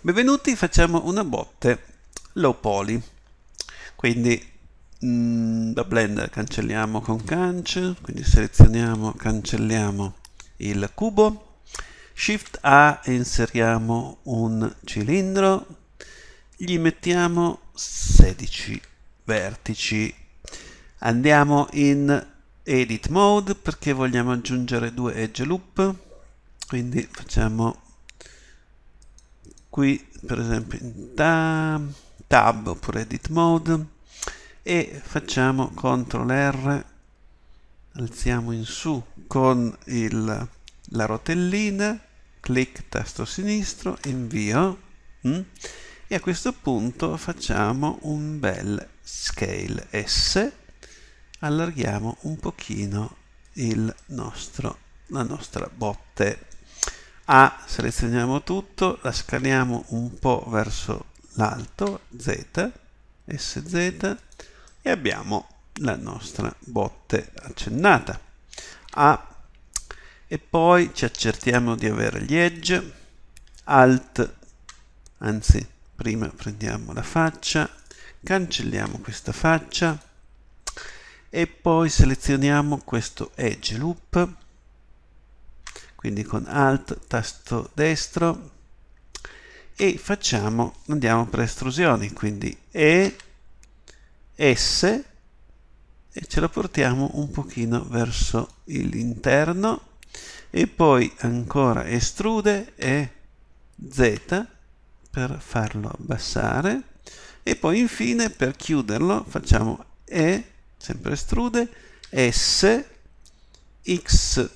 Benvenuti, facciamo una botte low poly. Quindi mh, mm, da Blender cancelliamo con cancel, quindi selezioniamo, cancelliamo il cubo. Shift A e inseriamo un cilindro, gli mettiamo 16 vertici. Andiamo in edit mode perché vogliamo aggiungere due edge loop, quindi facciamo qui per esempio in tab, tab oppure edit mode e facciamo CTRL R alziamo in su con il, la rotellina clic tasto sinistro invio mm? e a questo punto facciamo un bel scale S allarghiamo un pochino il nostro, la nostra botte a selezioniamo tutto, la scaliamo un po' verso l'alto, Z, SZ, e abbiamo la nostra botte accennata. A e poi ci accertiamo di avere gli edge, Alt, anzi prima prendiamo la faccia, cancelliamo questa faccia e poi selezioniamo questo edge loop quindi con Alt tasto destro e facciamo, andiamo per estrusioni, quindi E, S e ce la portiamo un pochino verso l'interno e poi ancora estrude e Z per farlo abbassare e poi infine per chiuderlo facciamo E, sempre estrude, S, X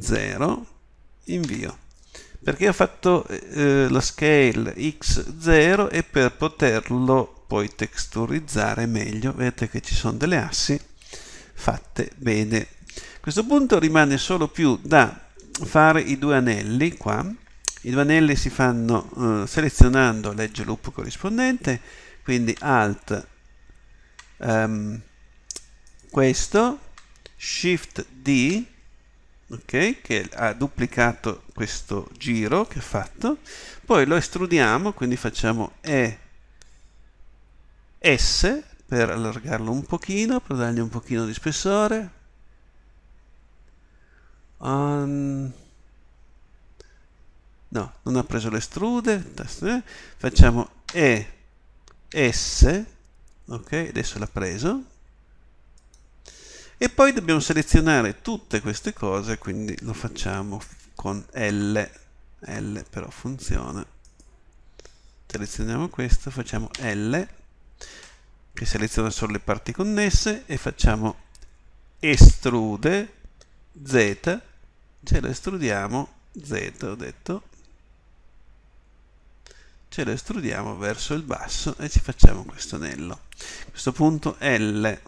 0, invio. Perché ho fatto eh, la scale x0 e per poterlo poi texturizzare meglio, vedete che ci sono delle assi fatte bene. A questo punto rimane solo più da fare i due anelli qua. I due anelli si fanno eh, selezionando l'edge loop corrispondente, quindi alt um, questo, shift D ok? Che ha duplicato questo giro che ha fatto, poi lo estrudiamo, quindi facciamo E S per allargarlo un pochino, per dargli un pochino di spessore. Um, no, non ha preso l'estrude, eh. facciamo E S, ok? Adesso l'ha preso, e poi dobbiamo selezionare tutte queste cose quindi lo facciamo con L L però funziona selezioniamo questo facciamo L che seleziona solo le parti connesse e facciamo estrude Z ce lo estrudiamo Z ho detto ce lo estrudiamo verso il basso e ci facciamo questo anello a questo punto L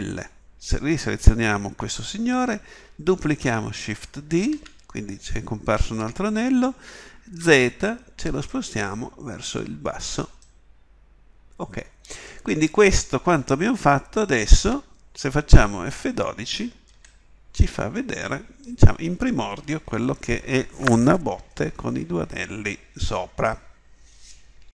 l. Se riselezioniamo questo signore, duplichiamo Shift D, quindi ci è comparso un altro anello, Z ce lo spostiamo verso il basso. Ok, quindi questo quanto abbiamo fatto adesso, se facciamo F12, ci fa vedere diciamo, in primordio quello che è una botte con i due anelli sopra.